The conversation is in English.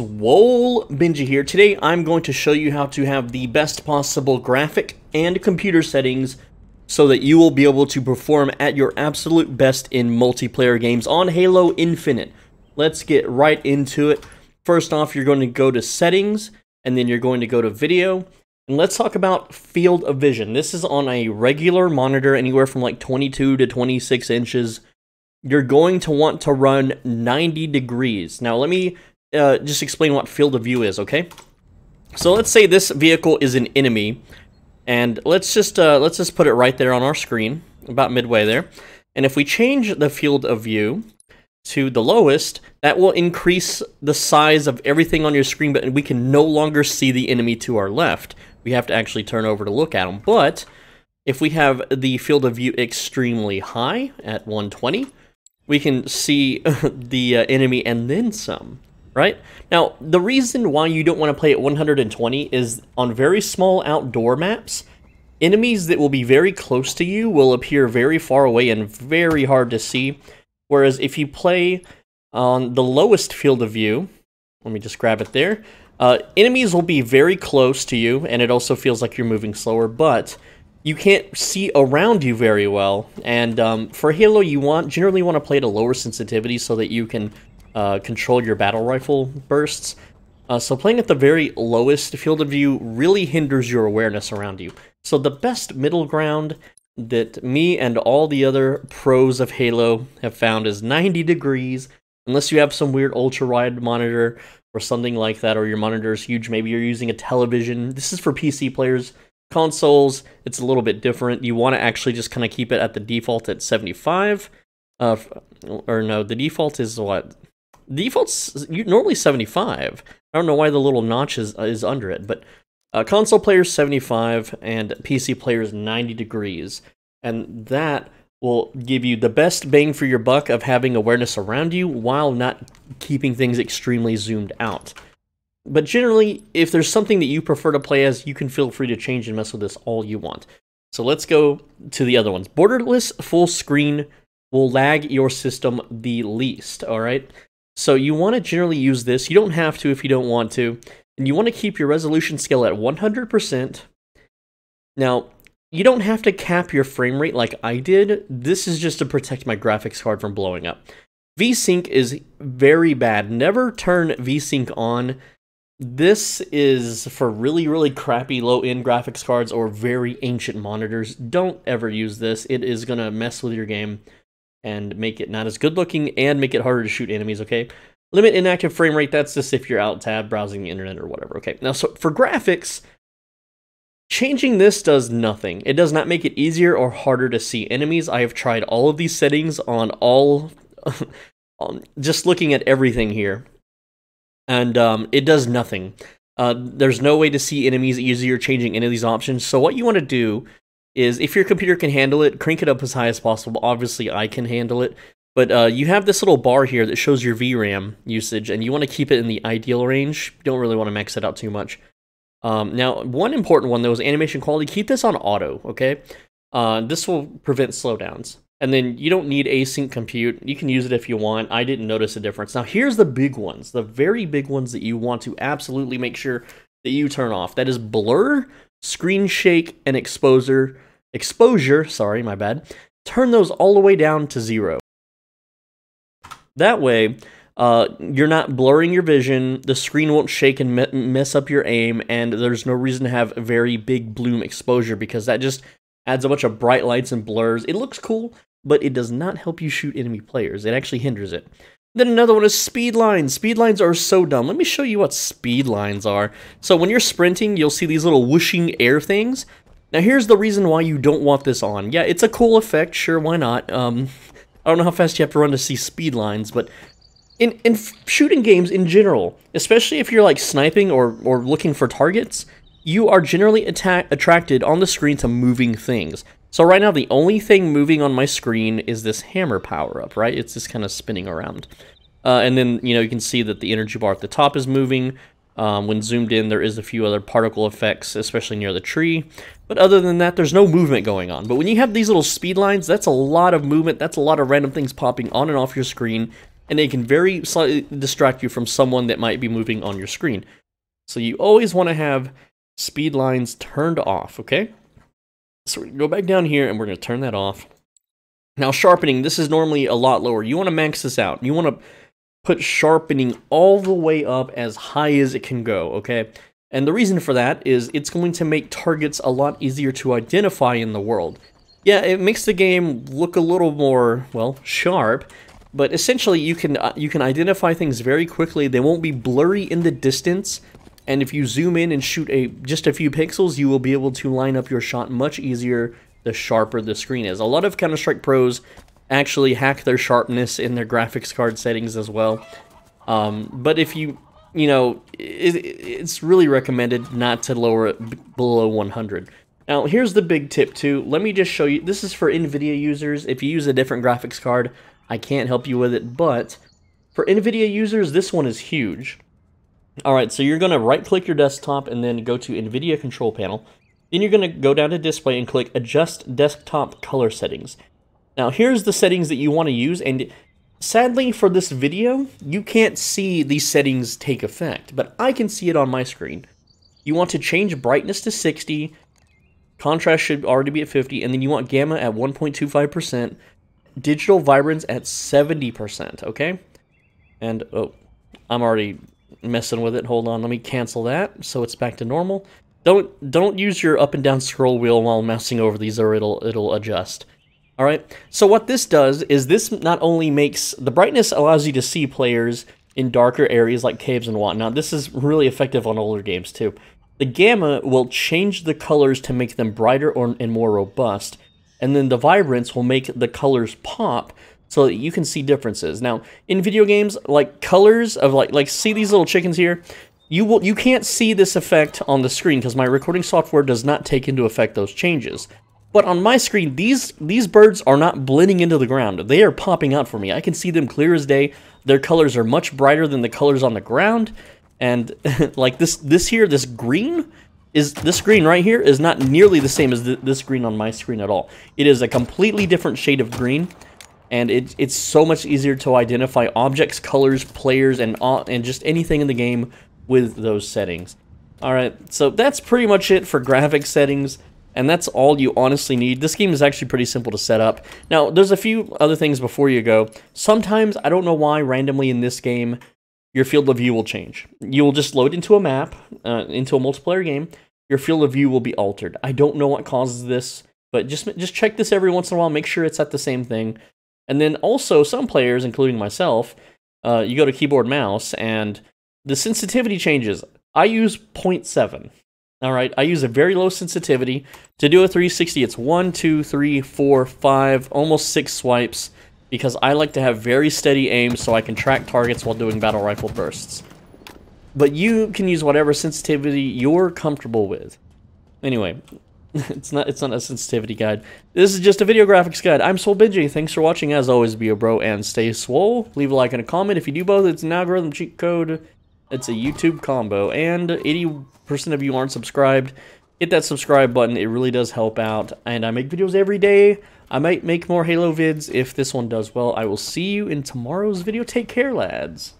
Swole Benji here. Today I'm going to show you how to have the best possible graphic and computer settings so that you will be able to perform at your absolute best in multiplayer games on Halo Infinite. Let's get right into it. First off, you're going to go to settings and then you're going to go to video. And let's talk about field of vision. This is on a regular monitor anywhere from like 22 to 26 inches. You're going to want to run 90 degrees. Now let me uh, just explain what field of view is, okay? So let's say this vehicle is an enemy, and let's just uh, let's just put it right there on our screen, about midway there. And if we change the field of view to the lowest, that will increase the size of everything on your screen, but we can no longer see the enemy to our left. We have to actually turn over to look at them. But if we have the field of view extremely high at 120, we can see the uh, enemy and then some right? Now, the reason why you don't want to play at 120 is on very small outdoor maps, enemies that will be very close to you will appear very far away and very hard to see. Whereas if you play on the lowest field of view, let me just grab it there, uh, enemies will be very close to you and it also feels like you're moving slower, but you can't see around you very well. And um, for Halo, you want generally want to play at a lower sensitivity so that you can uh, control your battle rifle bursts. Uh, so playing at the very lowest field of view really hinders your awareness around you. So the best middle ground that me and all the other pros of Halo have found is 90 degrees, unless you have some weird ultra-wide monitor or something like that, or your monitor is huge, maybe you're using a television. This is for PC players. Consoles, it's a little bit different. You want to actually just kind of keep it at the default at 75. Uh, or no, the default is what? default's normally 75. I don't know why the little notch is, is under it, but uh, console players 75 and PC players 90 degrees. And that will give you the best bang for your buck of having awareness around you while not keeping things extremely zoomed out. But generally, if there's something that you prefer to play as, you can feel free to change and mess with this all you want. So let's go to the other ones. Borderless full screen will lag your system the least, all right? So you want to generally use this. You don't have to if you don't want to. And you want to keep your resolution scale at 100%. Now, you don't have to cap your frame rate like I did. This is just to protect my graphics card from blowing up. VSync is very bad. Never turn VSync on. This is for really, really crappy low-end graphics cards or very ancient monitors. Don't ever use this. It is going to mess with your game and make it not as good looking and make it harder to shoot enemies, okay? Limit inactive frame rate, that's just if you're out tab browsing the internet or whatever, okay? Now, so for graphics, changing this does nothing. It does not make it easier or harder to see enemies. I have tried all of these settings on all, on just looking at everything here, and um, it does nothing. Uh, there's no way to see enemies easier changing any of these options. So what you want to do is if your computer can handle it, crank it up as high as possible. Obviously, I can handle it. But uh, you have this little bar here that shows your VRAM usage, and you want to keep it in the ideal range. You don't really want to max it out too much. Um, now, one important one though is animation quality. Keep this on auto, okay? Uh, this will prevent slowdowns. And then you don't need async compute. You can use it if you want. I didn't notice a difference. Now, here's the big ones, the very big ones that you want to absolutely make sure that you turn off. That is blur, screen shake, and exposure. Exposure, sorry, my bad. Turn those all the way down to zero. That way, uh, you're not blurring your vision, the screen won't shake and mess up your aim, and there's no reason to have very big bloom exposure because that just adds a bunch of bright lights and blurs. It looks cool, but it does not help you shoot enemy players. It actually hinders it. Then another one is speed lines. Speed lines are so dumb. Let me show you what speed lines are. So when you're sprinting, you'll see these little whooshing air things. Now here's the reason why you don't want this on. Yeah, it's a cool effect, sure, why not? Um, I don't know how fast you have to run to see speed lines, but in, in shooting games in general, especially if you're like sniping or, or looking for targets, you are generally attracted on the screen to moving things. So right now, the only thing moving on my screen is this hammer power-up, right? It's just kind of spinning around. Uh, and then, you know, you can see that the energy bar at the top is moving. Um, when zoomed in, there is a few other particle effects, especially near the tree. But other than that, there's no movement going on. But when you have these little speed lines, that's a lot of movement. That's a lot of random things popping on and off your screen. And they can very slightly distract you from someone that might be moving on your screen. So you always want to have speed lines turned off, okay? So we're going to go back down here and we're going to turn that off. Now sharpening, this is normally a lot lower. You want to max this out. You want to put sharpening all the way up as high as it can go, okay? And the reason for that is it's going to make targets a lot easier to identify in the world. Yeah, it makes the game look a little more, well, sharp, but essentially you can uh, you can identify things very quickly. They won't be blurry in the distance and if you zoom in and shoot a just a few pixels, you will be able to line up your shot much easier the sharper the screen is. A lot of Counter-Strike pros actually hack their sharpness in their graphics card settings as well. Um, but if you, you know, it, it's really recommended not to lower it below 100. Now, here's the big tip too. Let me just show you. This is for NVIDIA users. If you use a different graphics card, I can't help you with it, but for NVIDIA users, this one is huge. All right, so you're going to right click your desktop and then go to NVIDIA Control Panel. Then you're going to go down to Display and click Adjust Desktop Color Settings. Now here's the settings that you want to use and sadly for this video, you can't see these settings take effect, but I can see it on my screen. You want to change brightness to 60, contrast should already be at 50, and then you want gamma at 1.25%, digital vibrance at 70%, okay? And, oh, I'm already messing with it. Hold on, let me cancel that so it's back to normal. Don't don't use your up and down scroll wheel while mousing over these or it'll it'll adjust. All right. So what this does is this not only makes the brightness allows you to see players in darker areas like caves and whatnot. This is really effective on older games too. The gamma will change the colors to make them brighter or, and more robust, and then the vibrance will make the colors pop so that you can see differences. Now, in video games, like colors of like, like see these little chickens here? You, will, you can't see this effect on the screen because my recording software does not take into effect those changes. But on my screen, these these birds are not blending into the ground. They are popping out for me. I can see them clear as day. Their colors are much brighter than the colors on the ground. And like this this here, this green is this green right here is not nearly the same as th this green on my screen at all. It is a completely different shade of green and it, it's so much easier to identify objects, colors, players, and and just anything in the game with those settings. All right, so that's pretty much it for graphic settings, and that's all you honestly need. This game is actually pretty simple to set up. Now, there's a few other things before you go. Sometimes, I don't know why, randomly in this game, your field of view will change. You will just load into a map, uh, into a multiplayer game, your field of view will be altered. I don't know what causes this, but just just check this every once in a while, make sure it's at the same thing. And then also some players, including myself, uh, you go to keyboard mouse and the sensitivity changes. I use 0.7. All right, I use a very low sensitivity. To do a 360, it's one, two, three, four, five, almost six swipes because I like to have very steady aim so I can track targets while doing battle rifle bursts. But you can use whatever sensitivity you're comfortable with. Anyway, it's not it's not a sensitivity guide. This is just a video graphics guide. I'm Swole Benji. Thanks for watching. As always, be a bro and stay swole. Leave a like and a comment. If you do both, it's an algorithm cheat code. It's a YouTube combo. And 80% of you aren't subscribed. Hit that subscribe button. It really does help out. And I make videos every day. I might make more Halo vids if this one does well. I will see you in tomorrow's video. Take care, lads.